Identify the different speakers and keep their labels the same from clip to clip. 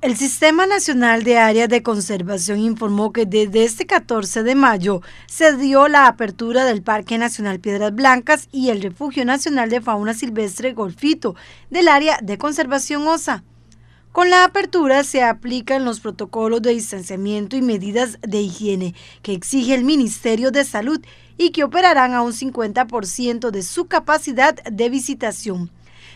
Speaker 1: El Sistema Nacional de Áreas de Conservación informó que desde este 14 de mayo se dio la apertura del Parque Nacional Piedras Blancas y el Refugio Nacional de Fauna Silvestre Golfito del Área de Conservación OSA. Con la apertura se aplican los protocolos de distanciamiento y medidas de higiene que exige el Ministerio de Salud y que operarán a un 50% de su capacidad de visitación.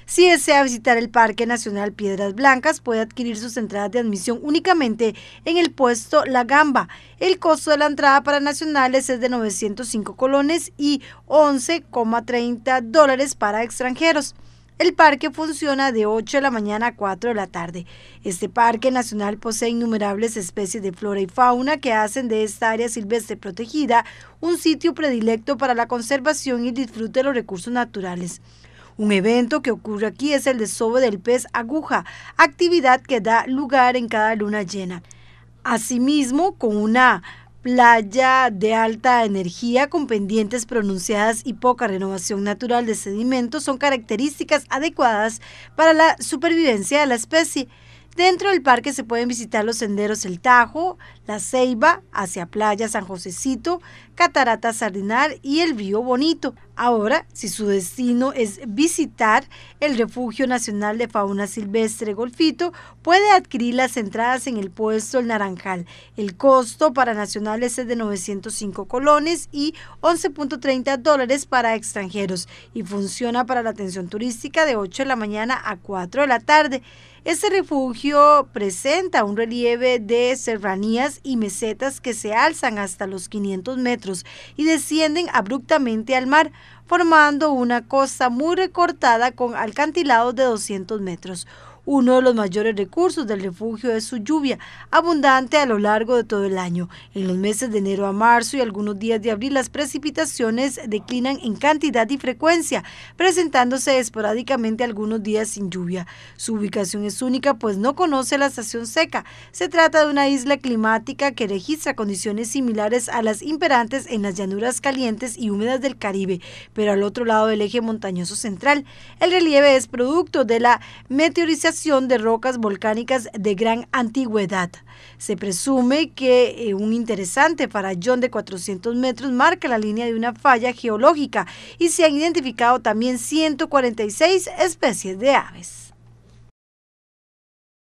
Speaker 1: Si desea visitar el Parque Nacional Piedras Blancas, puede adquirir sus entradas de admisión únicamente en el puesto La Gamba. El costo de la entrada para nacionales es de 905 colones y 11,30 dólares para extranjeros. El parque funciona de 8 de la mañana a 4 de la tarde. Este parque nacional posee innumerables especies de flora y fauna que hacen de esta área silvestre protegida un sitio predilecto para la conservación y disfrute de los recursos naturales. Un evento que ocurre aquí es el desove del pez aguja, actividad que da lugar en cada luna llena. Asimismo, con una playa de alta energía con pendientes pronunciadas y poca renovación natural de sedimentos son características adecuadas para la supervivencia de la especie. Dentro del parque se pueden visitar los senderos El Tajo, La Ceiba, hacia Playa San Josecito, Catarata Sardinar y el Río Bonito. Ahora, si su destino es visitar el Refugio Nacional de Fauna Silvestre Golfito, puede adquirir las entradas en el puesto El Naranjal. El costo para nacionales es de 905 colones y 11.30 dólares para extranjeros y funciona para la atención turística de 8 de la mañana a 4 de la tarde. Este refugio presenta un relieve de serranías y mesetas que se alzan hasta los 500 metros y descienden abruptamente al mar formando una costa muy recortada con alcantilados de 200 metros. Uno de los mayores recursos del refugio es su lluvia, abundante a lo largo de todo el año. En los meses de enero a marzo y algunos días de abril las precipitaciones declinan en cantidad y frecuencia, presentándose esporádicamente algunos días sin lluvia. Su ubicación es única pues no conoce la estación seca. Se trata de una isla climática que registra condiciones similares a las imperantes en las llanuras calientes y húmedas del Caribe, pero al otro lado del eje montañoso central. El relieve es producto de la meteorización de rocas volcánicas de gran antigüedad. Se presume que eh, un interesante farallón de 400 metros marca la línea de una falla geológica y se han identificado también 146 especies de aves.